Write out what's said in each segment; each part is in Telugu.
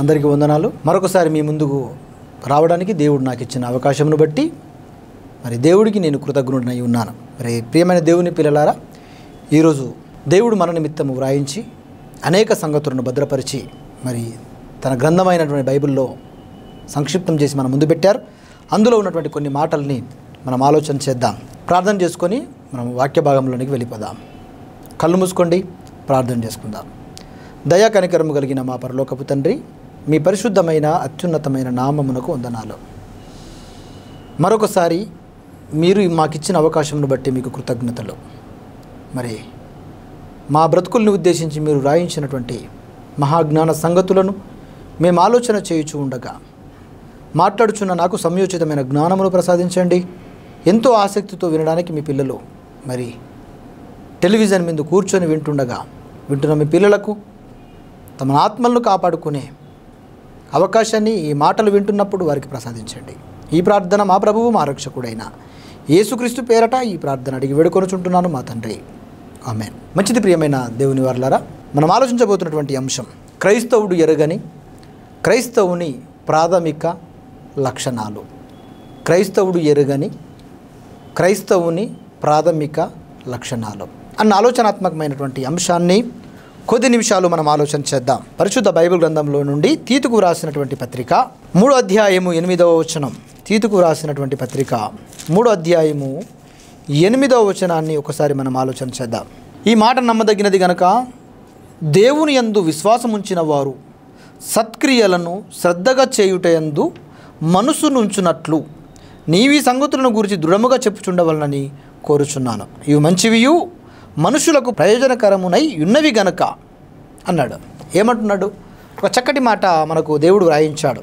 అందరికీ వందనాలు మరొకసారి మీ ముందుకు రావడానికి దేవుడు నాకు ఇచ్చిన అవకాశమును బట్టి మరి దేవుడికి నేను కృతజ్ఞుడినై ఉన్నాను మరి ప్రియమైన దేవుని పిల్లలారా ఈరోజు దేవుడు మన నిమిత్తము వ్రాయించి అనేక సంగతులను భద్రపరిచి మరి తన గ్రంథమైనటువంటి బైబిల్లో సంక్షిప్తం చేసి మనం ముందు పెట్టారు అందులో ఉన్నటువంటి కొన్ని మాటల్ని మనం ఆలోచన చేద్దాం ప్రార్థన చేసుకొని మనం వాక్య భాగంలోనికి వెళ్ళిపోదాం కళ్ళు మూసుకోండి ప్రార్థన చేసుకుందాం దయా కనికరము కలిగిన మా పరలోకపు తండ్రి మీ పరిశుద్ధమైన అత్యున్నతమైన నామమునకు వందనాలు మరొకసారి మీరు మాకిచ్చిన అవకాశంను బట్టి మీకు కృతజ్ఞతలు మరి మా బ్రతుకుల్ని ఉద్దేశించి మీరు రాయించినటువంటి మహాజ్ఞాన సంగతులను మేము ఆలోచన చేయుచు ఉండగా మాట్లాడుచున్న నాకు సంయోచితమైన జ్ఞానమును ప్రసాదించండి ఎంతో ఆసక్తితో వినడానికి మీ పిల్లలు మరి టెలివిజన్ మీద కూర్చొని వింటుండగా వింటున్న మీ పిల్లలకు తమ ఆత్మలను కాపాడుకునే అవకాశాన్ని ఈ మాటలు వింటున్నప్పుడు వారికి ప్రసాదించండి ఈ ప్రార్థన మా ప్రభువు మా రక్షకుడైన యేసుక్రీస్తు పేరట ఈ ప్రార్థన అడిగి వేడుకొనుచుంటున్నాను మా తండ్రి ఆమె మంచిది ప్రియమైన దేవుని వర్లారా మనం ఆలోచించబోతున్నటువంటి అంశం క్రైస్తవుడు ఎరగని క్రైస్తవుని ప్రాథమిక లక్షణాలు క్రైస్తవుడు ఎరుగని క్రైస్తవుని ప్రాథమిక లక్షణాలు అన్న ఆలోచనాత్మకమైనటువంటి అంశాన్ని కొద్ది నిమిషాలు మనం ఆలోచన చేద్దాం పరిశుద్ధ బైబిల్ గ్రంథంలో నుండి తీతుకు రాసినటువంటి పత్రిక మూడు అధ్యాయము ఎనిమిదవ వచనం తీతుకు రాసినటువంటి పత్రిక మూడు అధ్యాయము ఎనిమిదవ వచనాన్ని ఒకసారి మనం ఆలోచన చేద్దాం ఈ మాట నమ్మదగినది గనక దేవుని యందు విశ్వాసముంచిన వారు సత్క్రియలను శ్రద్ధగా చేయుటయందు మనసు నుంచునట్లు నీవి సంగతులను గురించి దృఢముగా చెప్పుచుండవలనని కోరుచున్నాను ఇవి మంచివియు మనుషులకు ప్రయోజనకరమునై ఉన్నవి గనక అన్నాడు ఏమంటున్నాడు ఒక చక్కటి మాట మనకు దేవుడు వ్రాయించాడు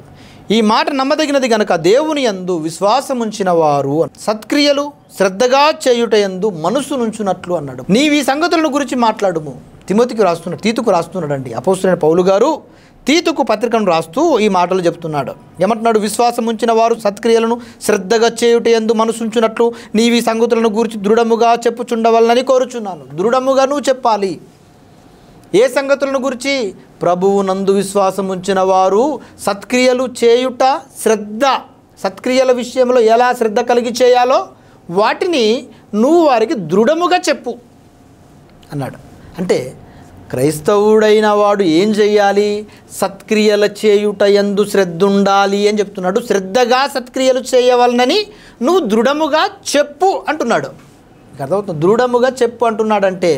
ఈ మాట నమ్మదగినది గనక దేవుని యందు విశ్వాసముంచిన వారు సత్క్రియలు శ్రద్ధగా చేయుట ఎందు మనసు నుంచునట్లు అన్నాడు నీవి సంగతులను గురించి మాట్లాడుము తిమోతికి రాస్తున్నాడు తీతుకు రాస్తున్నాడండి అపోస్తున్న పౌలు గారు తీతుకు పత్రికను రాస్తూ ఈ మాటలు చెప్తున్నాడు ఏమంటున్నాడు విశ్వాసం ఉంచిన వారు సత్క్రియలను శ్రద్ధగా చేయుట ఎందు మనసుంచున్నట్లు నీవి సంగతులను గురించి దృఢముగా చెప్పుచుండవలనని కోరుచున్నాను దృఢముగా నువ్వు చెప్పాలి ఏ సంగతులను గురించి ప్రభువు నందు విశ్వాసం ఉంచిన వారు సత్క్రియలు చేయుట శ్రద్ధ సత్క్రియల విషయంలో ఎలా శ్రద్ధ కలిగి చేయాలో వాటిని నువ్వు వారికి దృఢముగా చెప్పు అన్నాడు అంటే క్రైస్తవుడైన వాడు ఏం చేయాలి సత్క్రియల చేయుట ఎందు శ్రద్ధుండాలి అని చెప్తున్నాడు శ్రద్ధగా సత్క్రియలు చేయవలనని నువ్వు దృఢముగా చెప్పు అంటున్నాడు అర్థమవుతుంది దృఢముగా చెప్పు అంటున్నాడంటే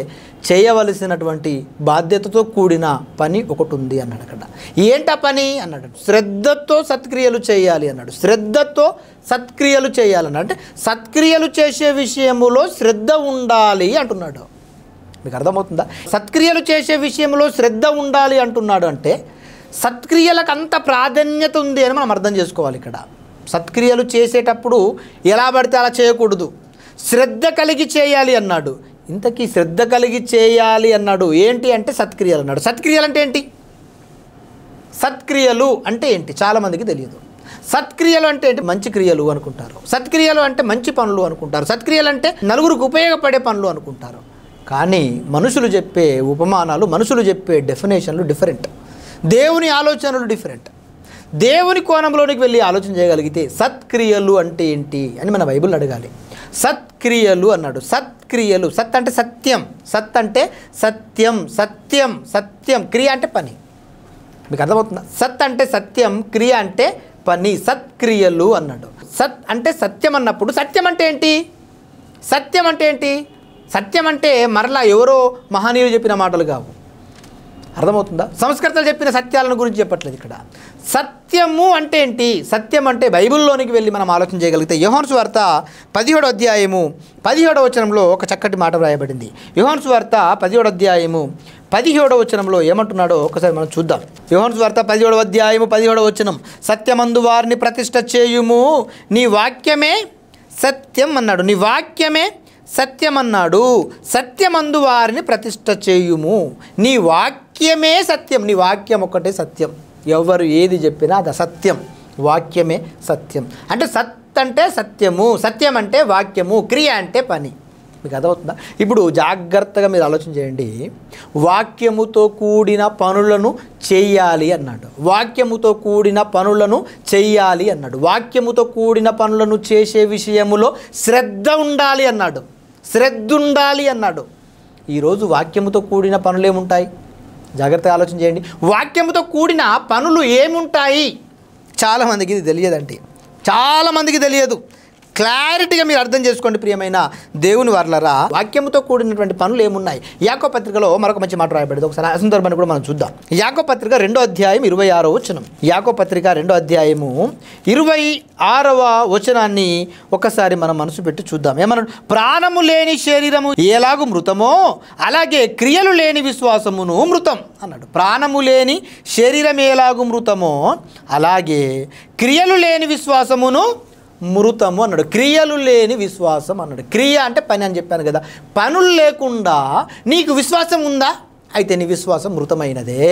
చేయవలసినటువంటి బాధ్యతతో కూడిన పని ఒకటి ఉంది అన్నాడు అక్కడ ఏంట పని అన్నాడు శ్రద్ధతో సత్క్రియలు చేయాలి అన్నాడు శ్రద్ధతో సత్క్రియలు చేయాలన్నాడు అంటే సత్క్రియలు చేసే విషయములో శ్రద్ధ ఉండాలి అంటున్నాడు మీకు అర్థమవుతుందా సత్క్రియలు చేసే విషయంలో శ్రద్ధ ఉండాలి అంటున్నాడు అంటే సత్క్రియలకు అంత ప్రాధాన్యత ఉంది అని మనం అర్థం చేసుకోవాలి ఇక్కడ సత్క్రియలు చేసేటప్పుడు ఎలా పడితే అలా చేయకూడదు శ్రద్ధ కలిగి చేయాలి అన్నాడు ఇంతకీ శ్రద్ధ కలిగి చేయాలి అన్నాడు ఏంటి అంటే సత్క్రియలు అన్నాడు సత్క్రియలు అంటే ఏంటి సత్క్రియలు అంటే ఏంటి చాలామందికి తెలియదు సత్క్రియలు అంటే ఏంటి మంచి క్రియలు అనుకుంటారు సత్క్రియలు అంటే మంచి పనులు అనుకుంటారు సత్క్రియలు అంటే నలుగురికి ఉపయోగపడే పనులు అనుకుంటారు కానీ మనుషులు చెప్పే ఉపమానాలు మనుషులు చెప్పే డెఫినేషన్లు డిఫరెంట్ దేవుని ఆలోచనలు డిఫరెంట్ దేవుని కోణంలోనికి వెళ్ళి ఆలోచన చేయగలిగితే సత్క్రియలు అంటే ఏంటి అని మన బైబుల్ అడగాలి సత్క్రియలు అన్నాడు సత్క్రియలు సత్ అంటే సత్యం సత్ అంటే సత్యం సత్యం సత్యం క్రియ అంటే పని మీకు అర్థమవుతుందా సత్ అంటే సత్యం క్రియ అంటే పని సత్క్రియలు అన్నాడు సత్ అంటే సత్యం అన్నప్పుడు సత్యం అంటే ఏంటి సత్యం అంటే ఏంటి సత్యం అంటే మరలా ఎవరో మహనీయులు చెప్పిన మాటలు కావు అర్థమవుతుందా సంస్కృతలు చెప్పిన సత్యాలను గురించి చెప్పట్లేదు ఇక్కడ సత్యము అంటే ఏంటి సత్యం అంటే బైబిల్లోనికి వెళ్ళి మనం ఆలోచన చేయగలిగితే యుహోన్సు వార్త పదిహేడు అధ్యాయము పదిహేడవ వచనంలో ఒక చక్కటి మాట వ్రాయబడింది యుహోన్సు వార్త పదిహేడు అధ్యాయము పదిహేడవ వచనంలో ఏమంటున్నాడో ఒకసారి మనం చూద్దాం యుహోన్స్ వార్త పదిహేడవ అధ్యాయము పదిహేడవ వచనం సత్యమందు వారిని ప్రతిష్ట చేయుము నీ వాక్యమే సత్యం అన్నాడు నీ వాక్యమే సత్యమన్నాడు సత్యమందు వారిని ప్రతిష్ట చేయుము నీ వాక్యమే సత్యం నీ వాక్యం ఒకటే సత్యం ఎవరు ఏది చెప్పినా అది అసత్యం వాక్యమే సత్యం అంటే సత్ అంటే సత్యము సత్యం అంటే వాక్యము క్రియ అంటే పని మీకు అర్థమవుతుందా ఇప్పుడు జాగ్రత్తగా మీరు ఆలోచన చేయండి వాక్యముతో కూడిన పనులను చేయాలి అన్నాడు వాక్యముతో కూడిన పనులను చేయాలి అన్నాడు వాక్యముతో కూడిన పనులను చేసే విషయములో శ్రద్ధ ఉండాలి అన్నాడు శ్రద్ధ ఉండాలి అన్నాడు ఈరోజు వాక్యముతో కూడిన పనులేముంటాయి జాగ్రత్తగా ఆలోచన చేయండి వాక్యముతో కూడిన పనులు ఏముంటాయి చాలామందికి ఇది తెలియదండి చాలామందికి తెలియదు క్లారిటీగా మీరు అర్థం చేసుకోండి ప్రియమైన దేవుని వర్లరా వాక్యంతో కూడినటువంటి పనులు ఏమున్నాయి యాకో పత్రికలో మరొక మంచి మాట రాయబడింది ఒకసారి అసందర్భాన్ని సందర్భాన్ని కూడా మనం చూద్దాం యాకో పత్రిక రెండో అధ్యాయం ఇరవై ఆరో వచనం యాకో పత్రిక రెండో అధ్యాయము ఇరవై ఆరవ వచనాన్ని ఒకసారి మనం మనసు పెట్టి చూద్దాం ఏమన్నా ప్రాణము లేని శరీరము ఎలాగు మృతమో అలాగే క్రియలు లేని విశ్వాసమును మృతం అన్నాడు ప్రాణము లేని శరీరం ఎలాగు మృతమో అలాగే క్రియలు లేని విశ్వాసమును మృతము అన్నాడు క్రియలు లేని విశ్వాసం అన్నాడు క్రియ అంటే పని అని చెప్పాను కదా పనులు లేకుండా నీకు విశ్వాసం ఉందా అయితే నీ విశ్వాసం మృతమైనదే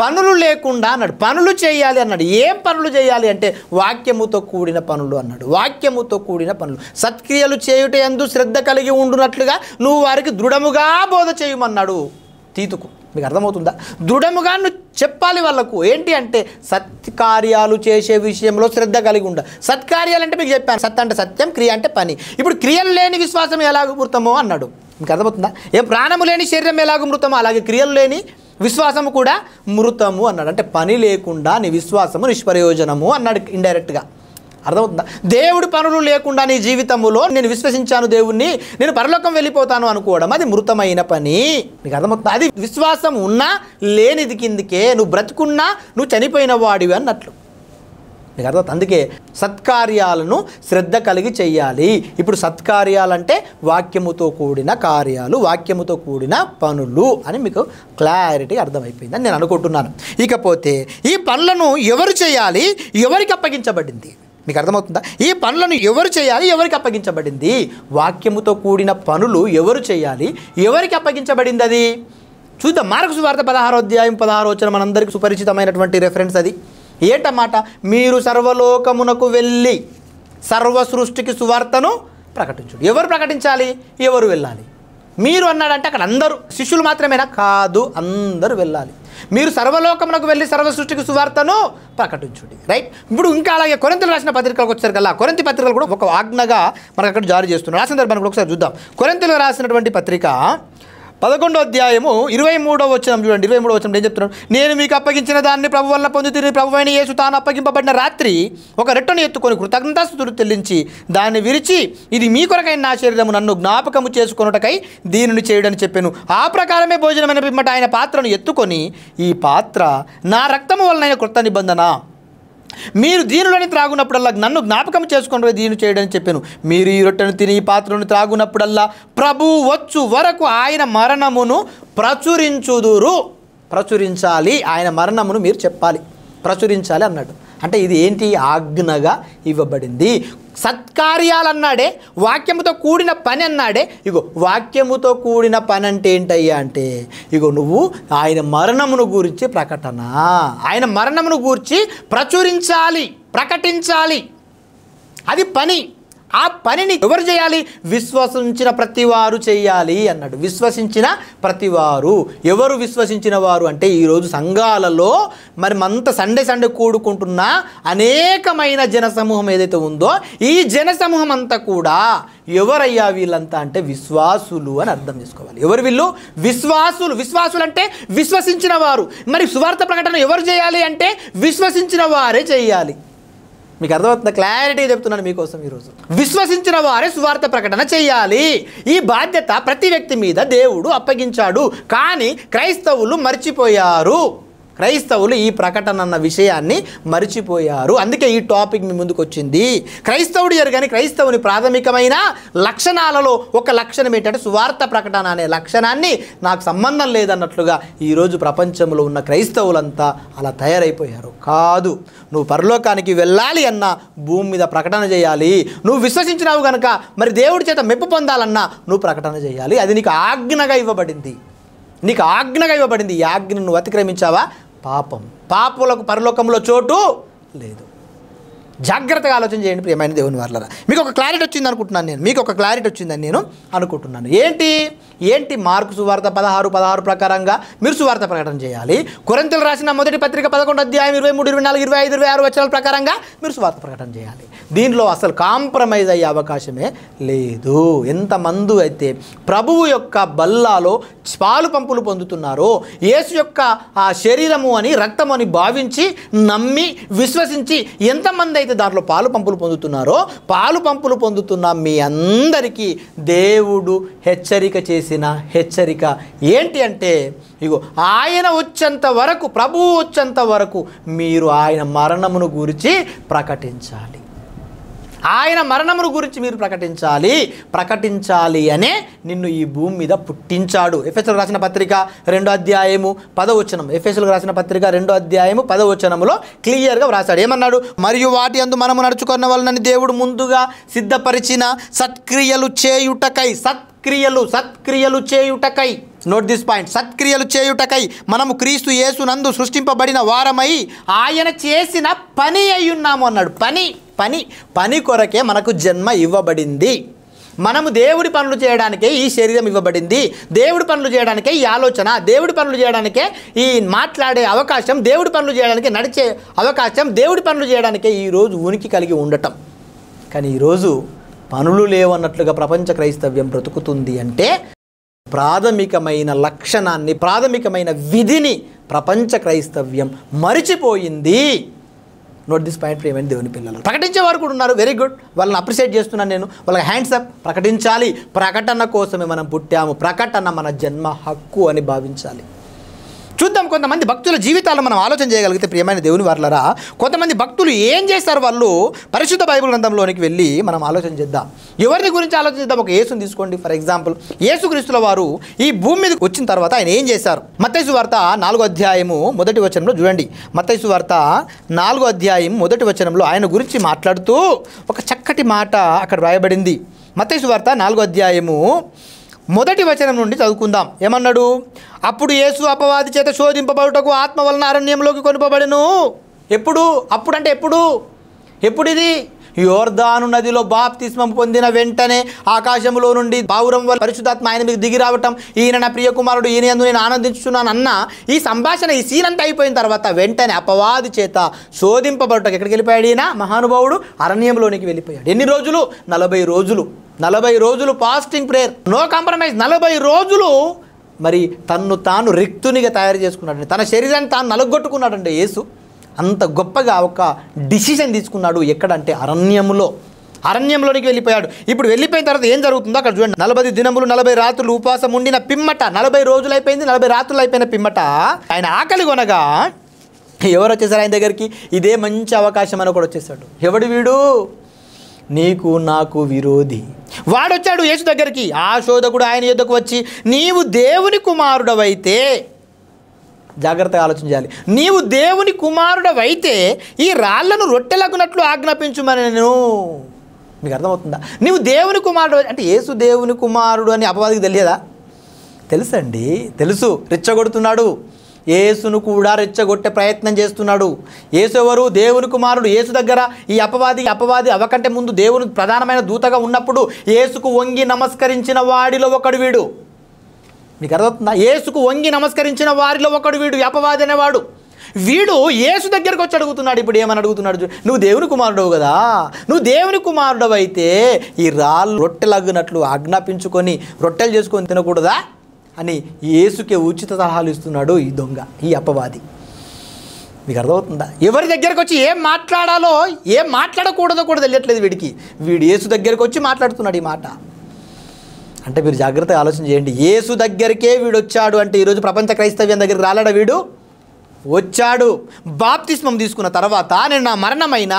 పనులు లేకుండా అన్నాడు పనులు చేయాలి అన్నాడు ఏం పనులు చేయాలి అంటే వాక్యముతో కూడిన పనులు అన్నాడు వాక్యముతో కూడిన పనులు సత్క్రియలు చేయుట ఎందు శ్రద్ధ కలిగి ఉండునట్లుగా నువ్వు వారికి దృఢముగా బోధ చేయమన్నాడు తీతుకు మీకు అర్థమవుతుందా దృఢముగా నువ్వు చెప్పాలి వాళ్ళకు ఏంటి అంటే సత్కార్యాలు చేసే విషయంలో శ్రద్ధ కలిగి ఉండ సత్కార్యాలు అంటే మీకు చెప్పాను సత్ అంటే సత్యం క్రియ అంటే పని ఇప్పుడు క్రియలు లేని విశ్వాసం ఎలాగ మృతమో అన్నాడు మీకు అర్థమవుతుందా ఏ ప్రాణము లేని శరీరం ఎలాగ మృతమో అలాగే క్రియలు లేని విశ్వాసము కూడా మృతము అన్నాడు అంటే పని లేకుండా నీ విశ్వాసము నిష్ప్రయోజనము అన్నాడు ఇండైరెక్ట్గా అర్థమవుతుందా దేవుడి పనులు లేకుండా నీ జీవితంలో నేను విశ్వసించాను దేవుణ్ణి నేను పరలోకం వెళ్ళిపోతాను అనుకోవడం అది మృతమైన పని నీకు అర్థమవుతుంది అది విశ్వాసం ఉన్నా లేనిది కిందకే నువ్వు బ్రతుకున్నా నువ్వు చనిపోయిన వాడివి అన్నట్లు నీకు అర్థమవుతుంది అందుకే సత్కార్యాలను శ్రద్ధ కలిగి చేయాలి ఇప్పుడు సత్కార్యాలంటే వాక్యముతో కూడిన కార్యాలు వాక్యముతో కూడిన పనులు అని మీకు క్లారిటీ అర్థమైపోయిందని నేను అనుకుంటున్నాను ఇకపోతే ఈ పనులను ఎవరు చేయాలి ఎవరికి అప్పగించబడింది మీకు అర్థమవుతుందా ఈ పనులను ఎవరు చేయాలి ఎవరికి అప్పగించబడింది వాక్యముతో కూడిన పనులు ఎవరు చేయాలి ఎవరికి అప్పగించబడింది అది చూద్దాం మార్కు సువార్త పదహారు అధ్యాయం పదహారు వచ్చిన మనందరికీ సుపరిచితమైనటువంటి రెఫరెన్స్ అది ఏటమాట మీరు సర్వలోకమునకు వెళ్ళి సర్వ సృష్టికి సువార్తను ప్రకటించుడు ఎవరు ప్రకటించాలి ఎవరు వెళ్ళాలి మీరు అన్నాడంటే అక్కడ అందరూ శిష్యులు మాత్రమేనా కాదు అందరూ వెళ్ళాలి మీరు సర్వలోకమునకు వెళ్ళి సర్వ సృష్టికి సువార్తను ప్రకటించుడి రైట్ ఇప్పుడు ఇంకా అలాగే కొరంతలు రాసిన పత్రికలకు వచ్చారు కదా కొరంతి పత్రికలు కూడా ఒక ఆజ్ఞగా మనకు అక్కడ జారీ చేస్తున్నారు ఆ సందర్భాన్ని కూడా ఒకసారి చూద్దాం కొరంతలు రాసినటువంటి పత్రిక పదకొండో అధ్యాయము ఇరవై మూడో వచ్చిన చూడండి ఇరవై మూడో వచ్చిన ఏం చెప్తున్నాడు నేను మీకు అప్పగించిన దాన్ని ప్రభు వల్ల తిరిగి ప్రభు అయిన యేసు తాను అప్పగింపబడిన రాత్రి ఒక రెట్టను ఎత్తుకొని కృతజ్ఞతాస్తుతులు తెల్లించి దాన్ని విరిచి ఇది మీ కొరకైన నా శరీరము నన్ను జ్ఞాపకము చేసుకొనుటకై దీనిని చేయడని చెప్పాను ఆ ప్రకారమే భోజనమైన పిమ్మట ఆయన పాత్రను ఎత్తుకొని ఈ పాత్ర నా రక్తము వలన కృత నిబంధన మీరు దీనిలోని త్రాగునప్పుడల్లా నన్ను జ్ఞాపకం చేసుకుంటే దీని చేయడని చెప్పాను మీరు ఈ రొట్టెను తిని ఈ పాత్రను త్రాగునప్పుడల్లా ప్రభు వచ్చు వరకు ఆయన మరణమును ప్రచురించుదురు ప్రచురించాలి ఆయన మరణమును మీరు చెప్పాలి ప్రచురించాలి అన్నాడు అంటే ఇది ఏంటి ఆజ్ఞగా ఇవ్వబడింది సత్కార్యాలన్నాడే వాక్యముతో కూడిన పని అన్నాడే ఇగో వాక్యముతో కూడిన పని అంటే ఏంటయ్యా అంటే ఇగో నువ్వు ఆయన మరణమును గూర్చి ప్రకటన ఆయన మరణమును గూర్చి ప్రచురించాలి ప్రకటించాలి అది పని ఆ పనిని ఎవరు చేయాలి విశ్వసించిన ప్రతివారు చేయాలి అన్నాడు విశ్వసించిన ప్రతివారు ఎవరు విశ్వసించిన వారు అంటే ఈరోజు సంఘాలలో మరి మంత సండే సండే కూడుకుంటున్న అనేకమైన జనసమూహం ఏదైతే ఉందో ఈ సమూహం అంతా కూడా ఎవరయ్యా వీళ్ళంతా అంటే విశ్వాసులు అని అర్థం చేసుకోవాలి ఎవరు వీళ్ళు విశ్వాసులు విశ్వాసులు అంటే విశ్వసించిన వారు మరి సువార్త ప్రకటన ఎవరు చేయాలి అంటే విశ్వసించిన వారే చేయాలి మీకు అర్థమవుతుంది క్లారిటీ చెప్తున్నాను మీకోసం ఈరోజు విశ్వసించిన వారే సువార్త ప్రకటన చేయాలి ఈ బాధ్యత ప్రతి వ్యక్తి మీద దేవుడు అప్పగించాడు కానీ క్రైస్తవులు మర్చిపోయారు క్రైస్తవులు ఈ ప్రకటన అన్న విషయాన్ని మరిచిపోయారు అందుకే ఈ టాపిక్ మీ ముందుకు వచ్చింది క్రైస్తవుడు ఎరుగని క్రైస్తవుని ప్రాథమికమైన లక్షణాలలో ఒక లక్షణం ఏంటంటే సువార్త ప్రకటన అనే లక్షణాన్ని నాకు సంబంధం లేదన్నట్లుగా ఈరోజు ప్రపంచంలో ఉన్న క్రైస్తవులంతా అలా తయారైపోయారు కాదు నువ్వు పరలోకానికి వెళ్ళాలి అన్న భూమి మీద ప్రకటన చేయాలి నువ్వు విశ్వసించినావు కనుక మరి దేవుడి చేత మెప్పు పొందాలన్నా నువ్వు ప్రకటన చేయాలి అది నీకు ఆజ్ఞగా ఇవ్వబడింది నీకు ఆజ్ఞగా ఇవ్వబడింది ఈ ఆజ్ఞను నువ్వు అతిక్రమించావా పాపం పాపులకు పరలోకంలో చోటు లేదు జాగ్రత్తగా ఆలోచన చేయండి ప్రియమైన దేవుని వాళ్ళరా మీకు ఒక క్లారిటీ వచ్చింది అనుకుంటున్నాను నేను మీకు ఒక క్లారిటీ వచ్చిందని నేను అనుకుంటున్నాను ఏంటి ఏంటి మార్కు సువార్త పదహారు పదహారు ప్రకారంగా మీరు సువార్త ప్రకటన చేయాలి కురంతలు రాసిన మొదటి పత్రిక పదకొండు అధ్యాయం ఇరవై మూడు ఇరవై నాలుగు ఇరవై ఐదు ఇరవై ఆరు వచ్చరాల ప్రకారంగా మీరు సువార్త ప్రకటన చేయాలి దీనిలో అసలు కాంప్రమైజ్ అయ్యే అవకాశమే లేదు ఎంతమందు అయితే ప్రభువు యొక్క బల్లాలో పాలు పంపులు పొందుతున్నారో యేసు యొక్క ఆ శరీరము అని రక్తము అని భావించి నమ్మి విశ్వసించి ఎంతమంది అయితే ఎవరైతే దాంట్లో పాలు పంపులు పొందుతున్నారో పాలు పంపులు పొందుతున్న మీ అందరికీ దేవుడు హెచ్చరిక చేసిన హెచ్చరిక ఏంటి అంటే ఇగో ఆయన వచ్చేంత వరకు ప్రభువు వచ్చేంత వరకు మీరు ఆయన మరణమును గురించి ప్రకటించాలి ఆయన మరణమును గురించి మీరు ప్రకటించాలి ప్రకటించాలి అనే నిన్ను ఈ భూమి మీద పుట్టించాడు ఎఫ్ఎస్ఎల్ రాసిన పత్రిక రెండో అధ్యాయము పదవచనం ఎఫ్ఎస్ఎల్ రాసిన పత్రిక రెండో అధ్యాయము పదవచనములో క్లియర్గా వ్రాసాడు ఏమన్నాడు మరియు వాటి అందు మనము నడుచుకున్న వాళ్ళని దేవుడు ముందుగా సిద్ధపరిచిన సత్క్రియలు చేయుటకై సత్క్రియలు సత్క్రియలు చేయుటకై నోట్ దిస్ పాయింట్ సత్క్రియలు చేయుటకై మనము క్రీస్తు యేసునందు సృష్టింపబడిన వారమై ఆయన చేసిన పని అయ్యున్నాము అన్నాడు పని పని పని కొరకే మనకు జన్మ ఇవ్వబడింది మనము దేవుడి పనులు చేయడానికే ఈ శరీరం ఇవ్వబడింది దేవుడి పనులు చేయడానికే ఈ ఆలోచన దేవుడి పనులు చేయడానికే ఈ మాట్లాడే అవకాశం దేవుడి పనులు చేయడానికి నడిచే అవకాశం దేవుడి పనులు చేయడానికే ఈరోజు ఉనికి కలిగి ఉండటం కానీ ఈరోజు పనులు లేవన్నట్లుగా ప్రపంచ క్రైస్తవ్యం బ్రతుకుతుంది అంటే ప్రాథమికమైన లక్షణాన్ని ప్రాథమికమైన విధిని ప్రపంచ క్రైస్తవ్యం మరిచిపోయింది నోట్ దిస్ పాయింట్ ఏమైంది దేవుని పిల్లలు వారు కూడా ఉన్నారు వెరీ గుడ్ వాళ్ళని అప్రిషియేట్ చేస్తున్నాను నేను వాళ్ళకి హ్యాండ్స్ అప్ ప్రకటించాలి ప్రకటన కోసమే మనం పుట్టాము ప్రకటన మన జన్మ హక్కు అని భావించాలి చూద్దాం కొంతమంది భక్తుల జీవితాలు మనం ఆలోచన చేయగలిగితే ప్రియమైన దేవుని వర్లరా కొంతమంది భక్తులు ఏం చేస్తారు వాళ్ళు పరిశుద్ధ బైబుల్ గ్రంథంలోనికి వెళ్ళి మనం ఆలోచన చేద్దాం ఎవరిని గురించి ఆలోచన ఒక యేసుని తీసుకోండి ఫర్ ఎగ్జాంపుల్ యేసుక్రీస్తుల వారు ఈ భూమి మీద వచ్చిన తర్వాత ఆయన ఏం చేశారు మత్తైసు వార్త నాలుగో అధ్యాయము మొదటి వచనంలో చూడండి మత్తైసు వార్త నాలుగో అధ్యాయం మొదటి వచనంలో ఆయన గురించి మాట్లాడుతూ ఒక చక్కటి మాట అక్కడ వ్రాయబడింది మత్తైసు వార్త నాలుగో అధ్యాయము మొదటి వచనం నుండి చదువుకుందాం ఏమన్నాడు అప్పుడు యేసు అపవాది చేత శోధింపబడుటకు ఆత్మ వలన అరణ్యంలోకి కొనుపబడను ఎప్పుడు అప్పుడంటే ఎప్పుడు ఎప్పుడు ఇది యోర్దాను నదిలో బాప్తిస్మం పొందిన వెంటనే ఆకాశంలో నుండి పావురం వల్ల పరిశుధాత్మ ఆయన మీకు దిగి రావటం ఈయన నా ప్రియకుమారుడు ఈయన ఎందు నేను ఆనందించున్నాను అన్న ఈ సంభాషణ ఈ సీన్ అంతా అయిపోయిన తర్వాత వెంటనే అపవాది చేత శోధింపబడటం ఎక్కడికి వెళ్ళిపోయాడు ఈయన మహానుభావుడు అరణ్యంలోనికి వెళ్ళిపోయాడు ఎన్ని రోజులు నలభై రోజులు నలభై రోజులు ఫాస్టింగ్ ప్రేయర్ నో కాంప్రమైజ్ నలభై రోజులు మరి తన్ను తాను రిక్తునిగా తయారు చేసుకున్నాడండి తన శరీరాన్ని తాను నలగొట్టుకున్నాడండి యేసు అంత గొప్పగా ఒక డిసిషన్ తీసుకున్నాడు ఎక్కడంటే అరణ్యములో అరణ్యంలోనికి వెళ్ళిపోయాడు ఇప్పుడు వెళ్ళిపోయిన తర్వాత ఏం జరుగుతుందో అక్కడ చూడండి నలభై దినములు నలభై రాత్రులు ఉపవాసం ఉండిన పిమ్మట నలభై రోజులు అయిపోయింది నలభై రాత్రులు అయిపోయిన పిమ్మట ఆయన ఆకలి కొనగా ఎవరు వచ్చేసారు ఆయన దగ్గరికి ఇదే మంచి అవకాశం అని ఒకడు వచ్చేసాడు ఎవడు వీడు నీకు నాకు విరోధి వాడొచ్చాడు యేసు దగ్గరికి ఆ శోధకుడు ఆయన యుద్ధకు వచ్చి నీవు దేవుని కుమారుడవైతే జాగ్రత్తగా ఆలోచించాలి నీవు దేవుని కుమారుడవైతే ఈ రాళ్లను రొట్టెలకున్నట్లు ఆజ్ఞాపించుమని నేను మీకు అర్థమవుతుందా నీవు దేవుని కుమారుడు అంటే యేసు దేవుని కుమారుడు అని అపవాదికి తెలియదా తెలుసండి తెలుసు రెచ్చగొడుతున్నాడు యేసును కూడా రెచ్చగొట్టే ప్రయత్నం చేస్తున్నాడు యేసు ఎవరు దేవుని కుమారుడు యేసు దగ్గర ఈ అపవాది అపవాది అవకంటే ముందు దేవుని ప్రధానమైన దూతగా ఉన్నప్పుడు యేసుకు వంగి నమస్కరించిన వాడిలో ఒకడు వీడు నీకు అర్థమవుతుందా ఏసుకు వంగి నమస్కరించిన వారిలో ఒకడు వీడు వ్యాపవాది అనేవాడు వీడు ఏసు దగ్గరకు వచ్చి అడుగుతున్నాడు ఇప్పుడు ఏమని అడుగుతున్నాడు నువ్వు దేవుని కుమారుడవు కదా నువ్వు దేవుని కుమారుడవు అయితే ఈ రాళ్ళు రొట్టెలగ్గినట్లు ఆజ్ఞాపించుకొని రొట్టెలు చేసుకొని తినకూడదా అని ఏసుకే ఉచిత సలహాలు ఇస్తున్నాడు ఈ దొంగ ఈ అపవాది మీకు అర్థమవుతుందా ఎవరి దగ్గరకు వచ్చి ఏం మాట్లాడాలో ఏం మాట్లాడకూడదో కూడా తెలియట్లేదు వీడికి వీడు ఏసు దగ్గరకు వచ్చి మాట్లాడుతున్నాడు ఈ మాట అంటే మీరు జాగ్రత్తగా ఆలోచన చేయండి యేసు దగ్గరికే వీడు వచ్చాడు అంటే ఈరోజు ప్రపంచ క్రైస్తవ్యం దగ్గరికి రాలేడా వీడు వచ్చాడు బాప్తిస్మం తీసుకున్న తర్వాత నేను నా మరణమైన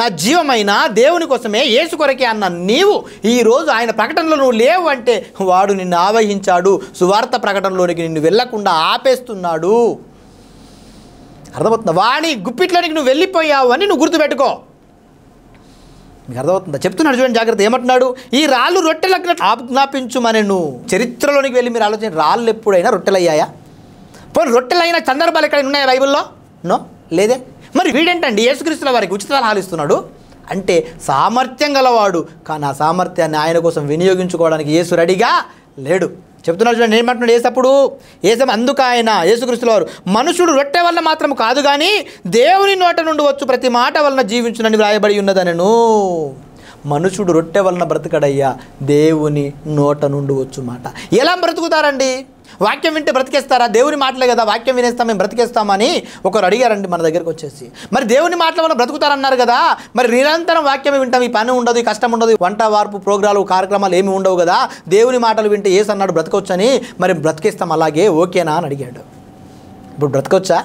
నా జీవమైన దేవుని కోసమే ఏసు కొరకే అన్న నీవు ఈరోజు ఆయన ప్రకటనలో నువ్వు లేవు అంటే వాడు నిన్ను ఆవహించాడు సువార్త ప్రకటనలోనికి నిన్ను వెళ్లకుండా ఆపేస్తున్నాడు అర్థమవుతుంది వాణి గుప్పిట్లోనికి నువ్వు వెళ్ళిపోయావు అని నువ్వు గుర్తుపెట్టుకో మీకు అర్థమవుతుందా చెప్తున్నాడు చూడండి జాగ్రత్త ఏమంటున్నాడు ఈ రాళ్ళు రొట్టెలకు ఆజ్ఞాపించుమనెను చరిత్రలోనికి వెళ్ళి మీరు ఆలోచన రాళ్ళు ఎప్పుడైనా రొట్టెలయ్యాయా పోనీ రొట్టెలైన సందర్భాలు ఎక్కడైనా ఉన్నాయా బైబిల్లో నో లేదే మరి వీడేంటండి యేసుక్రీస్తుల వారికి ఉచితాలు హాలిస్తున్నాడు అంటే సామర్థ్యం గలవాడు కానీ ఆ సామర్థ్యాన్ని ఆయన కోసం వినియోగించుకోవడానికి యేసు రెడీగా లేడు చెప్తున్నారు చూడండి ఏమంటున్నాడు ఏసప్పుడు ఏసం అందుకు ఆయన యేసుక్రీస్తుల వారు మనుషుడు రొట్టె వల్ల మాత్రం కాదు కానీ దేవుని నోట నుండి వచ్చు ప్రతి మాట వలన జీవించునని వ్రాయబడి ఉన్నదనను మనుషుడు రొట్టె వలన బ్రతకడయ్యా దేవుని నోట నుండి వచ్చు మాట ఎలా బ్రతుకుతారండి వాక్యం వింటే బ్రతికేస్తారా దేవుని మాటలే కదా వాక్యం వినేస్తాం మేము బ్రతికేస్తామని ఒకరు అడిగారండి మన దగ్గరకు వచ్చేసి మరి దేవుని మాటల వల్ల బ్రతుకుతారన్నారు కదా మరి నిరంతరం వాక్యమే వింటాం ఈ పని ఉండదు ఈ కష్టం ఉండదు వంట వార్పు ప్రోగ్రాలు కార్యక్రమాలు ఏమి ఉండవు కదా దేవుని మాటలు వింటే ఏసు అన్నాడు బ్రతకొచ్చని మరి బ్రతికేస్తాం అలాగే ఓకేనా అని అడిగాడు ఇప్పుడు బ్రతకొచ్చా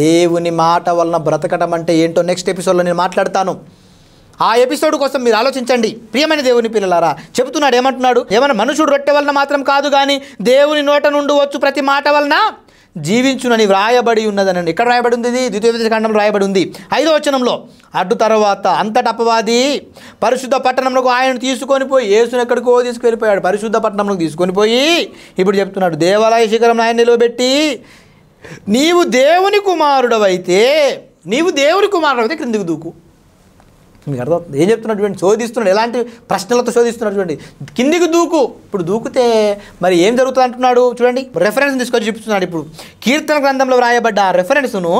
దేవుని మాట వలన బ్రతకడం అంటే ఏంటో నెక్స్ట్ ఎపిసోడ్లో నేను మాట్లాడతాను ఆ ఎపిసోడ్ కోసం మీరు ఆలోచించండి ప్రియమైన దేవుని పిల్లలారా చెబుతున్నాడు ఏమంటున్నాడు ఏమైనా మనుషుడు రొట్టె వలన మాత్రం కాదు కానీ దేవుని నోట నుండి వచ్చు ప్రతి మాట వలన జీవించునని వ్రాయబడి ఉన్నదనండి ఎక్కడ రాయబడి ఉంది ఇది ఖండంలో రాయబడి ఉంది ఐదో వచనంలో అడ్డు తర్వాత అంతట అపవాది పరిశుద్ధ పట్టణంలోకి ఆయన తీసుకొని పోయి యేసును ఎక్కడికో తీసుకువెళ్ళిపోయాడు పరిశుద్ధ పట్టణంలోకి తీసుకొని పోయి ఇప్పుడు చెప్తున్నాడు దేవాలయ శిఖరం ఆయన నిలవబెట్టి నీవు దేవుని కుమారుడవైతే నీవు దేవుని అయితే క్రిందికి దూకు మీకు అర్థం ఏం చెప్తున్నటువంటి శోధిస్తున్నాడు ఎలాంటి ప్రశ్నలతో చోదిస్తున్నటువంటి కిందికి దూకు ఇప్పుడు దూకితే మరి ఏం జరుగుతుంది అంటున్నాడు చూడండి రెఫరెన్స్ తీసుకొచ్చి చూపిస్తున్నాడు ఇప్పుడు కీర్తన గ్రంథంలో రాయబడ్డ ఆ రెఫరెన్స్ను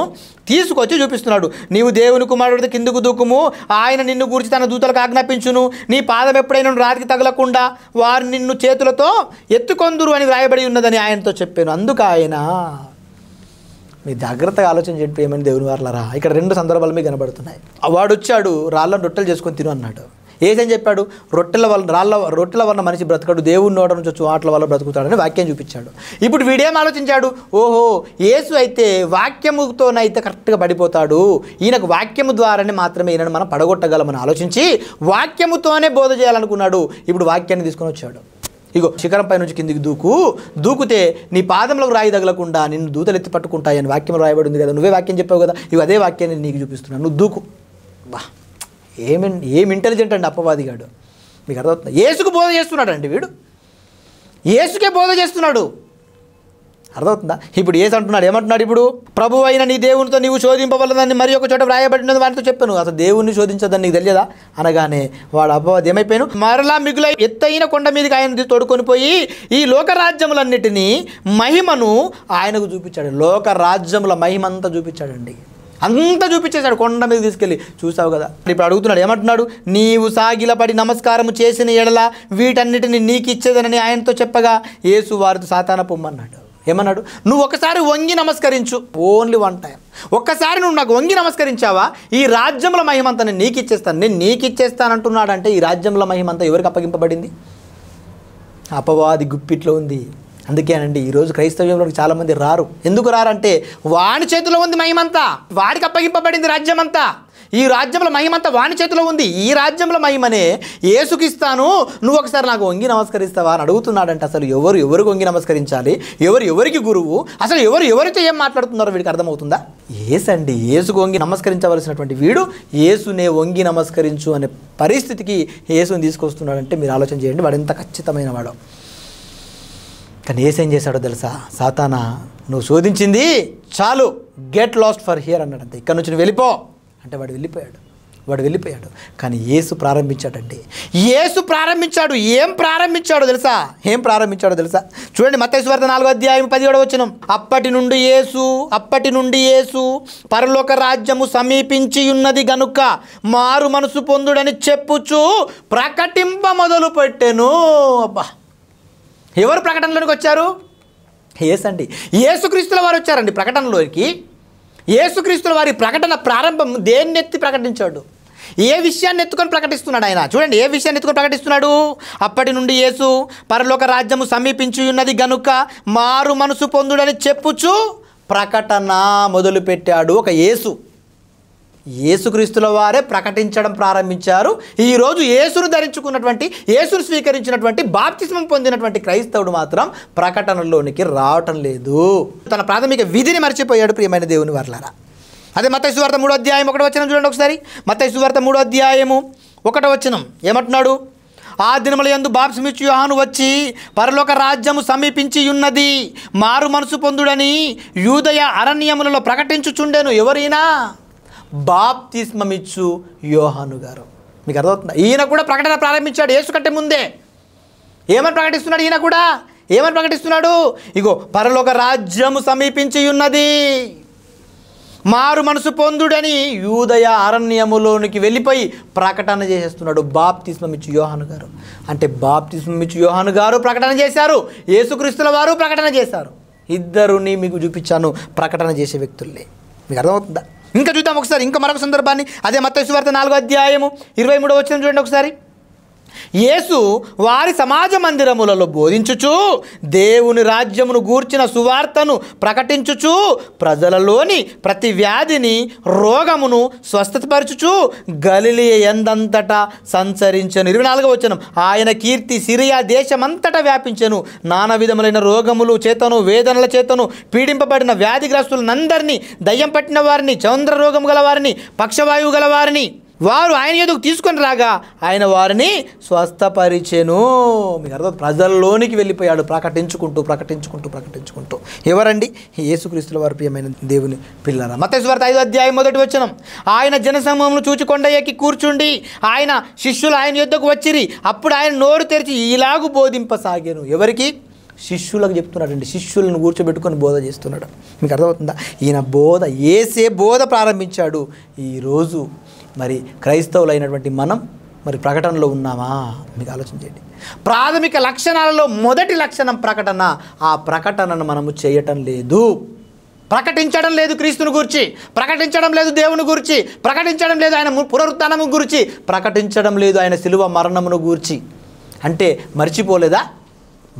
తీసుకొచ్చి చూపిస్తున్నాడు నీవు దేవుని కుమారుడితో కిందుకు దూకుము ఆయన నిన్ను గురించి తన దూతలకు ఆజ్ఞాపించును నీ పాదం ఎప్పుడైనా రాతికి తగలకుండా వారు నిన్ను చేతులతో ఎత్తుకొందురు అని రాయబడి ఉన్నదని ఆయనతో చెప్పాను అందుకు ఆయన మీ జాగ్రత్తగా ఆలోచన చెప్పి పేమెంట్ దేవుని వారులరా ఇక్కడ రెండు సందర్భాలు మీకు కనబడుతున్నాయి వాడు వచ్చాడు రాళ్ళను రొట్టెలు చేసుకొని తిను అన్నాడు ఏదని చెప్పాడు రొట్టెల వల్ల రాళ్ళ రొట్టెల వల్ల మనిషి బ్రతకడు దేవుని నోట నుంచి వచ్చి వాటల వల్ల బ్రతుకుతాడని వాక్యం చూపించాడు ఇప్పుడు వీడేం ఆలోచించాడు ఓహో యేసు అయితే వాక్యముతోనైతే కరెక్ట్గా పడిపోతాడు ఈయనకు వాక్యము ద్వారానే మాత్రమే ఈయనను మనం పడగొట్టగలమని ఆలోచించి వాక్యముతోనే బోధ చేయాలనుకున్నాడు ఇప్పుడు వాక్యాన్ని తీసుకొని వచ్చాడు ఇగో పై నుంచి కిందికి దూకు దూకుతే నీ పాదంలోకి రాయి తగలకుండా నిన్ను దూతలు ఎత్తి పట్టుకుంటాయని వాక్యం రాయబడి ఉంది కదా నువ్వే వాక్యం చెప్పావు కదా ఇవి అదే వాక్యాన్ని నీకు చూపిస్తున్నాను నువ్వు దూకు బా ఏమి ఏం ఇంటెలిజెంట్ అండి అప్పవాదిగాడు మీకు అర్థమవుతుంది ఏసుకు బోధ చేస్తున్నాడు అండి వీడు ఏసుకే బోధ చేస్తున్నాడు అర్థమవుతుందా ఇప్పుడు ఏసు అంటున్నాడు ఏమంటున్నాడు ఇప్పుడు ప్రభు అయిన నీ దేవునితో నీవు శోధింపవలదని మరి ఒక చోట వ్రాయబడినది వారితో చెప్పాను అసలు దేవుణ్ణి శోధించదని నీకు తెలియదా అనగానే వాడు అపవాది ఏమైపోయాను మరలా మిగుల ఎత్తైన కొండ మీదకి ఆయన తోడుకొని పోయి ఈ లోకరాజ్యములన్నిటినీ మహిమను ఆయనకు చూపించాడు లోకరాజ్యముల మహిమ అంతా చూపించాడండి అంత చూపించేశాడు కొండ మీద తీసుకెళ్ళి చూసావు కదా ఇప్పుడు అడుగుతున్నాడు ఏమంటున్నాడు నీవు సాగిలపడి నమస్కారం చేసిన ఎడల వీటన్నిటిని నీకు ఇచ్చేదనని ఆయనతో చెప్పగా ఏసు వారితో సాతాన పొమ్మన్నాడు ఏమన్నాడు నువ్వు ఒకసారి వంగి నమస్కరించు ఓన్లీ వన్ టైం ఒక్కసారి నువ్వు నాకు వంగి నమస్కరించావా ఈ రాజ్యంలో మహిమంతా నేను నీకు ఇచ్చేస్తాను నేను నీకు ఇచ్చేస్తానంటున్నాడంటే ఈ రాజ్యంలో మహిమంతా ఎవరికి అప్పగింపబడింది అపవాది గుప్పిట్లో ఉంది అందుకేనండి ఈరోజు క్రైస్తవ్యంలోకి చాలామంది రారు ఎందుకు రారంటే వాడి చేతిలో ఉంది మహిమంతా వాడికి అప్పగింపబడింది రాజ్యమంతా ఈ రాజ్యంలో మహిమంతా వాని చేతిలో ఉంది ఈ రాజ్యంలో మహిమనే ఏసుకిస్తాను నువ్వు ఒకసారి నాకు వంగి నమస్కరిస్తావా అని అడుగుతున్నాడంటే అసలు ఎవరు ఎవరికి వంగి నమస్కరించాలి ఎవరు ఎవరికి గురువు అసలు ఎవరు ఎవరితో ఏం మాట్లాడుతున్నారో వీడికి అర్థమవుతుందా ఏసండి ఏసుకు వంగి నమస్కరించవలసినటువంటి వీడు ఏసునే వంగి నమస్కరించు అనే పరిస్థితికి ఏసుని తీసుకొస్తున్నాడంటే మీరు ఆలోచన చేయండి వాడు ఎంత ఖచ్చితమైన వాడు కానీ ఏసేం చేశాడో తెలుసా సాతానా నువ్వు శోధించింది చాలు గెట్ లాస్ట్ ఫర్ హియర్ అన్నాడు ఇక్కడ నుంచి నువ్వు వెళ్ళిపో అంటే వాడు వెళ్ళిపోయాడు వాడు వెళ్ళిపోయాడు కానీ యేసు ప్రారంభించాడండి యేసు ప్రారంభించాడు ఏం ప్రారంభించాడో తెలుసా ఏం ప్రారంభించాడో తెలుసా చూడండి మతేశ్వర్త నాలుగో అధ్యాయం పదిహేడు వచ్చిన అప్పటి నుండి యేసు అప్పటి నుండి యేసు పరలోక రాజ్యము సమీపించి ఉన్నది గనుక మారు మనసు పొందుడని చెప్పుచు ప్రకటింప మొదలు పెట్టెను అబ్బా ఎవరు ప్రకటనలోనికి వచ్చారు ఏసండి ఏసుక్రీస్తుల వారు వచ్చారండి ప్రకటనలోకి యేసుక్రీస్తుల వారి ప్రకటన ప్రారంభం దేన్నెత్తి ప్రకటించాడు ఏ విషయాన్ని ఎత్తుకొని ప్రకటిస్తున్నాడు ఆయన చూడండి ఏ విషయాన్ని ఎత్తుకొని ప్రకటిస్తున్నాడు అప్పటి నుండి యేసు పరలోక రాజ్యము సమీపించి ఉన్నది గనుక మారు మనసు పొందుడని చెప్పుచు ప్రకటన మొదలుపెట్టాడు ఒక యేసు యేసుక్రీస్తుల వారే ప్రకటించడం ప్రారంభించారు ఈరోజు యేసును ధరించుకున్నటువంటి యేసును స్వీకరించినటువంటి బాప్తిస్మం పొందినటువంటి క్రైస్తవుడు మాత్రం ప్రకటనలోనికి రావటం లేదు తన ప్రాథమిక విధిని మర్చిపోయాడు ప్రియమైన దేవుని వర్లారా అదే మత సువార్త మూడో అధ్యాయం ఒకటి వచ్చిన చూడండి ఒకసారి మత సువార్త మూడో అధ్యాయము ఒకట వచనం ఏమంటున్నాడు ఆ దినముల ఎందు బాప్సిమిచ్చు యోహాను వచ్చి పరలోక రాజ్యము సమీపించి ఉన్నది మారు మనసు పొందుడని యూదయ అరణ్యములలో ప్రకటించుచుండెను ఎవరైనా బాప్తిస్మమిచ్చు యోహాను గారు మీకు అర్థమవుతుందా ఈయన కూడా ప్రకటన ప్రారంభించాడు యేసు కంటే ముందే ఏమని ప్రకటిస్తున్నాడు ఈయన కూడా ఏమని ప్రకటిస్తున్నాడు ఇగో పరలోక రాజ్యము సమీపించి ఉన్నది మారు మనసు పొందుడని యూదయ అరణ్యములోనికి వెళ్ళిపోయి ప్రకటన చేసేస్తున్నాడు బాప్ ఇచ్చి యోహాను గారు అంటే బాప్ ఇచ్చి యోహాను గారు ప్రకటన చేశారు యేసుక్రీస్తుల వారు ప్రకటన చేశారు ఇద్దరుని మీకు చూపించాను ప్రకటన చేసే వ్యక్తుల్ని మీకు అర్థమవుతుందా ఇంకా చూద్దాం ఒకసారి ఇంకా మరొక సందర్భాన్ని అదే మత్స్య వార్త నాలుగో అధ్యాయము ఇరవై మూడో వచ్చిన చూడండి ఒకసారి యేసు వారి సమాజ మందిరములలో బోధించుచు దేవుని రాజ్యమును గూర్చిన సువార్తను ప్రకటించుచు ప్రజలలోని ప్రతి వ్యాధిని రోగమును స్వస్థతపరచుచు గలిలియ ఎందంతటా సంచరించను ఇరవై నాలుగవ వచనం ఆయన కీర్తి సిరియా దేశమంతటా వ్యాపించను నానా విధములైన రోగములు చేతను వేదనల చేతను పీడింపబడిన వ్యాధిగ్రస్తులందరినీ దయ్యం పట్టిన వారిని చంద్ర రోగము గల వారిని పక్షవాయువు గల వారిని వారు ఆయన ఎదుగు తీసుకొని రాగా ఆయన వారిని స్వస్థపరిచెను మీకు అర్థం ప్రజల్లోనికి వెళ్ళిపోయాడు ప్రకటించుకుంటూ ప్రకటించుకుంటూ ప్రకటించుకుంటూ ఎవరండి యేసుక్రీస్తుల వారి ప్రియమైన దేవుని పిల్లల మతేశ్వరత ఐదు అధ్యాయం మొదటి వచ్చినం ఆయన జనసమూహంలో చూచి ఎక్కి కూర్చుండి ఆయన శిష్యులు ఆయన యుద్ధకు వచ్చిరి అప్పుడు ఆయన నోరు తెరిచి ఇలాగు బోధింపసాగాను ఎవరికి శిష్యులకు చెప్తున్నాడండి శిష్యులను కూర్చోబెట్టుకొని బోధ చేస్తున్నాడు మీకు అర్థమవుతుందా ఈయన బోధ ఏసే బోధ ప్రారంభించాడు ఈరోజు మరి క్రైస్తవులైనటువంటి మనం మరి ప్రకటనలో ఉన్నామా మీకు ఆలోచన ప్రాథమిక లక్షణాలలో మొదటి లక్షణం ప్రకటన ఆ ప్రకటనను మనము చేయటం లేదు ప్రకటించడం లేదు క్రీస్తుని గురించి ప్రకటించడం లేదు దేవుని గురించి ప్రకటించడం లేదు ఆయన పునరుత్నము గురించి ప్రకటించడం లేదు ఆయన శిలువ మరణమును గురించి అంటే మర్చిపోలేదా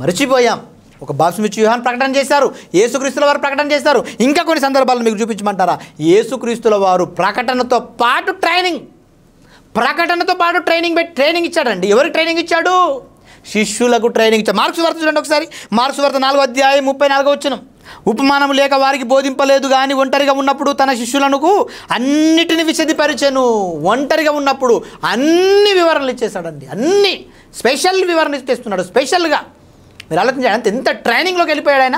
మర్చిపోయాం ఒక బాప్స్మిచ్ వ్యూహాన్ని ప్రకటన చేశారు ఏసుక్రీస్తుల వారు ప్రకటన చేశారు ఇంకా కొన్ని సందర్భాలు మీకు చూపించమంటారా ఏసుక్రీస్తుల వారు ప్రకటనతో పాటు ట్రైనింగ్ ప్రకటనతో పాటు ట్రైనింగ్ పెట్టి ట్రైనింగ్ ఇచ్చాడండి ఎవరు ట్రైనింగ్ ఇచ్చాడు శిష్యులకు ట్రైనింగ్ ఇచ్చాడు మార్క్స్ వర్త చూడండి ఒకసారి మార్క్స్ వర్త నాలుగు అధ్యాయం ముప్పై నాలుగో వచ్చిన ఉపమానం లేక వారికి బోధింపలేదు కానీ ఒంటరిగా ఉన్నప్పుడు తన శిష్యులకు అన్నిటిని విశదిపరిచెను ఒంటరిగా ఉన్నప్పుడు అన్ని వివరణలు ఇచ్చేసాడండి అన్ని స్పెషల్ వివరణ ఇచ్చేస్తున్నాడు స్పెషల్గా మీరు ఆలోచించండి అంత ఎంత ట్రైనింగ్లోకి వెళ్ళిపోయాడు ఆయన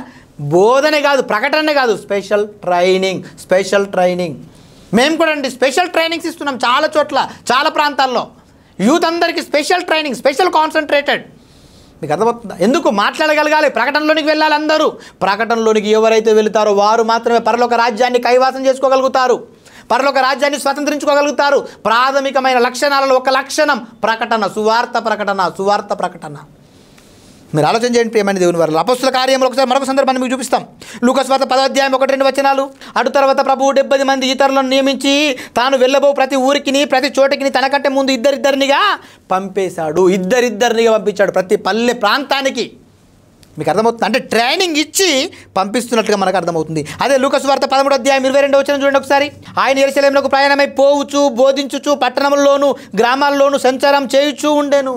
బోధనే కాదు ప్రకటనే కాదు స్పెషల్ ట్రైనింగ్ స్పెషల్ ట్రైనింగ్ మేము కూడా అండి స్పెషల్ ట్రైనింగ్స్ ఇస్తున్నాం చాలా చోట్ల చాలా ప్రాంతాల్లో యూత్ అందరికీ స్పెషల్ ట్రైనింగ్ స్పెషల్ కాన్సన్ట్రేటెడ్ మీకు అర్థమవుతుందా ఎందుకు మాట్లాడగలగాలి ప్రకటనలోనికి వెళ్ళాలి అందరూ ప్రకటనలోనికి ఎవరైతే వెళుతారో వారు మాత్రమే పరలోక రాజ్యాన్ని కైవాసం చేసుకోగలుగుతారు పరలోక రాజ్యాన్ని స్వతంత్రించుకోగలుగుతారు ప్రాథమికమైన లక్షణాలలో ఒక లక్షణం ప్రకటన సువార్త ప్రకటన సువార్త ప్రకటన మీరు ఆలోచన చేయండి ప్రియమైన దేవుని వారు అపస్తుల కార్యంలో ఒకసారి మరొక సందర్భాన్ని మీకు చూపిస్తాం వార్త పదాధ్యాయం ఒకటి రెండు వచనాలు అటు తర్వాత ప్రభువు డెబ్బై మంది ఇతరులను నియమించి తాను వెళ్ళబో ప్రతి ఊరికిని ప్రతి చోటకిని తనకంటే ముందు ఇద్దరిద్దరినిగా పంపేశాడు ఇద్దరిద్దరినిగా పంపించాడు ప్రతి పల్లె ప్రాంతానికి మీకు అర్థమవుతుంది అంటే ట్రైనింగ్ ఇచ్చి పంపిస్తున్నట్టుగా మనకు అర్థమవుతుంది అదే లూకస్ వార్త పదమూడు అధ్యాయం ఇరవై రెండు వచ్చిన చూడండి ఒకసారి ఆయన ఎరిశలంలో ప్రయాణమై పోవచ్చు బోధించుచు పట్టణంలోను గ్రామాల్లోను సంచారం చేయొచ్చు ఉండేను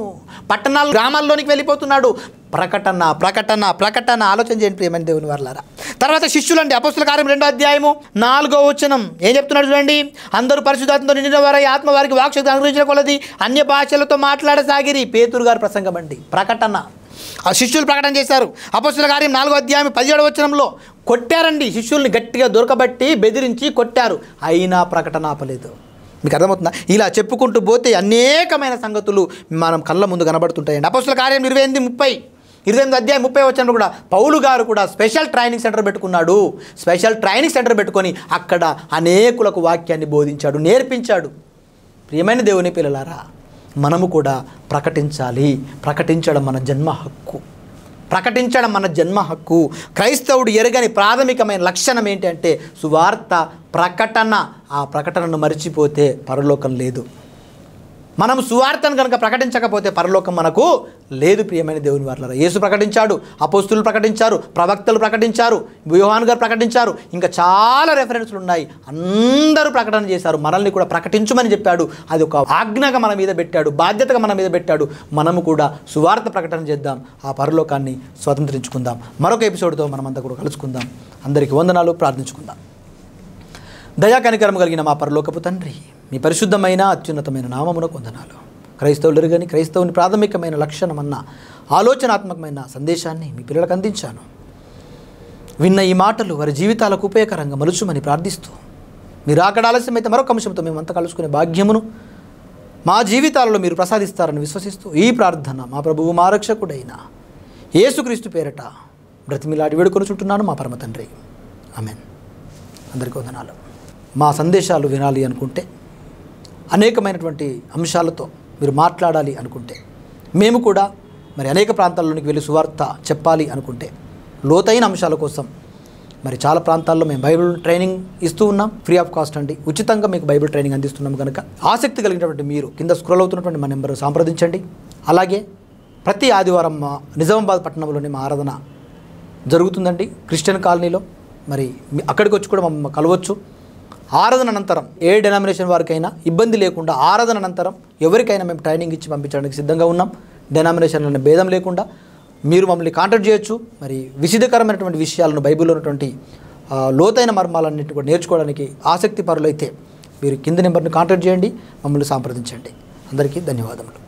పట్టణాలు గ్రామాల్లోనికి వెళ్ళిపోతున్నాడు ప్రకటన ప్రకటన ప్రకటన ఆలోచన చేయండి ప్రియమైన దేవుని వర్లారా తర్వాత శిష్యులండి అపస్తుల కార్యం రెండో అధ్యాయము నాలుగో వచనం ఏం చెప్తున్నాడు చూడండి అందరూ పరిశుద్ధాత్మతో నిండిన వారై ఆత్మ వారికి వాక్ష అనుగ్రహించిన కొలది అన్య భాషలతో మాట్లాడసాగిరి పేతురు గారి ప్రసంగం అండి ప్రకటన ఆ శిష్యులు ప్రకటన చేశారు అపస్సుల కార్యం నాలుగో అధ్యాయం పదిహేడవ వచనంలో కొట్టారండి శిష్యుల్ని గట్టిగా దొరకబట్టి బెదిరించి కొట్టారు అయినా ప్రకటన ఆపలేదు మీకు అర్థమవుతుందా ఇలా చెప్పుకుంటూ పోతే అనేకమైన సంగతులు మనం కళ్ళ ముందు కనబడుతుంటాయండి అపస్సుల కార్యం ఇరవై ఎనిమిది ముప్పై ఇరవై ఎనిమిది అధ్యాయం ముప్పై వచ్చినప్పుడు కూడా పౌలు గారు కూడా స్పెషల్ ట్రైనింగ్ సెంటర్ పెట్టుకున్నాడు స్పెషల్ ట్రైనింగ్ సెంటర్ పెట్టుకొని అక్కడ అనేకులకు వాక్యాన్ని బోధించాడు నేర్పించాడు ప్రియమైన దేవుని పిల్లలారా మనము కూడా ప్రకటించాలి ప్రకటించడం మన జన్మ హక్కు ప్రకటించడం మన జన్మ హక్కు క్రైస్తవుడు ఎరగని ప్రాథమికమైన లక్షణం ఏంటంటే సువార్త ప్రకటన ఆ ప్రకటనను మర్చిపోతే పరలోకం లేదు మనం సువార్తను కనుక ప్రకటించకపోతే పరలోకం మనకు లేదు ప్రియమైన దేవుని వార్లరా యేసు ప్రకటించాడు అపోస్తులు ప్రకటించారు ప్రవక్తలు ప్రకటించారు వ్యూహాన్ గారు ప్రకటించారు ఇంకా చాలా రెఫరెన్స్లు ఉన్నాయి అందరూ ప్రకటన చేశారు మనల్ని కూడా ప్రకటించమని చెప్పాడు అది ఒక ఆజ్ఞగా మన మీద పెట్టాడు బాధ్యతగా మన మీద పెట్టాడు మనము కూడా సువార్త ప్రకటన చేద్దాం ఆ పరలోకాన్ని స్వతంత్రించుకుందాం మరొక ఎపిసోడ్తో మనం అంతా కూడా కలుసుకుందాం అందరికీ వందనాలు ప్రార్థించుకుందాం దయా కనికరము కలిగిన మా పరలోకపు తండ్రి మీ పరిశుద్ధమైన అత్యున్నతమైన నామమున కొందనాలు క్రైస్తవులు కానీ క్రైస్తవుని ప్రాథమికమైన లక్షణం అన్న ఆలోచనాత్మకమైన సందేశాన్ని మీ పిల్లలకు అందించాను విన్న ఈ మాటలు వారి జీవితాలకు ఉపయోగకరంగా మలుచుమని ప్రార్థిస్తూ మీరు ఆకడ ఆలస్యమైతే మరొక అంశంతో మేము అంత కలుసుకునే భాగ్యమును మా జీవితాలలో మీరు ప్రసాదిస్తారని విశ్వసిస్తూ ఈ ప్రార్థన మా ప్రభువు మా రక్షకుడైన యేసుక్రీస్తు పేరట బ్రతిమిలాడి వేడుకొని చుట్టున్నాను మా పరమ తండ్రి ఆమెన్ అందరికీ వందనాలు మా సందేశాలు వినాలి అనుకుంటే అనేకమైనటువంటి అంశాలతో మీరు మాట్లాడాలి అనుకుంటే మేము కూడా మరి అనేక ప్రాంతాల్లోనికి వెళ్ళి సువార్త చెప్పాలి అనుకుంటే లోతైన అంశాల కోసం మరి చాలా ప్రాంతాల్లో మేము బైబిల్ ట్రైనింగ్ ఇస్తూ ఉన్నాం ఫ్రీ ఆఫ్ కాస్ట్ అండి ఉచితంగా మీకు బైబిల్ ట్రైనింగ్ అందిస్తున్నాం కనుక ఆసక్తి కలిగినటువంటి మీరు కింద స్క్రోల్ అవుతున్నటువంటి మా నెంబర్ సంప్రదించండి అలాగే ప్రతి ఆదివారం మా నిజామాబాద్ పట్టణంలోని మా ఆరాధన జరుగుతుందండి క్రిస్టియన్ కాలనీలో మరి అక్కడికి వచ్చి కూడా మమ్మల్ని కలవచ్చు ఆరాధన అనంతరం ఏ డెనామినేషన్ వారికైనా ఇబ్బంది లేకుండా ఆరాధన అనంతరం ఎవరికైనా మేము ట్రైనింగ్ ఇచ్చి పంపించడానికి సిద్ధంగా ఉన్నాం డెనామినేషన్లను భేదం లేకుండా మీరు మమ్మల్ని కాంటాక్ట్ చేయొచ్చు మరి విశిధకరమైనటువంటి విషయాలను బైబిల్లో ఉన్నటువంటి లోతైన మర్మాలన్నింటి కూడా నేర్చుకోవడానికి ఆసక్తి పరులైతే మీరు కింద నెంబర్ని కాంటాక్ట్ చేయండి మమ్మల్ని సంప్రదించండి అందరికీ ధన్యవాదములు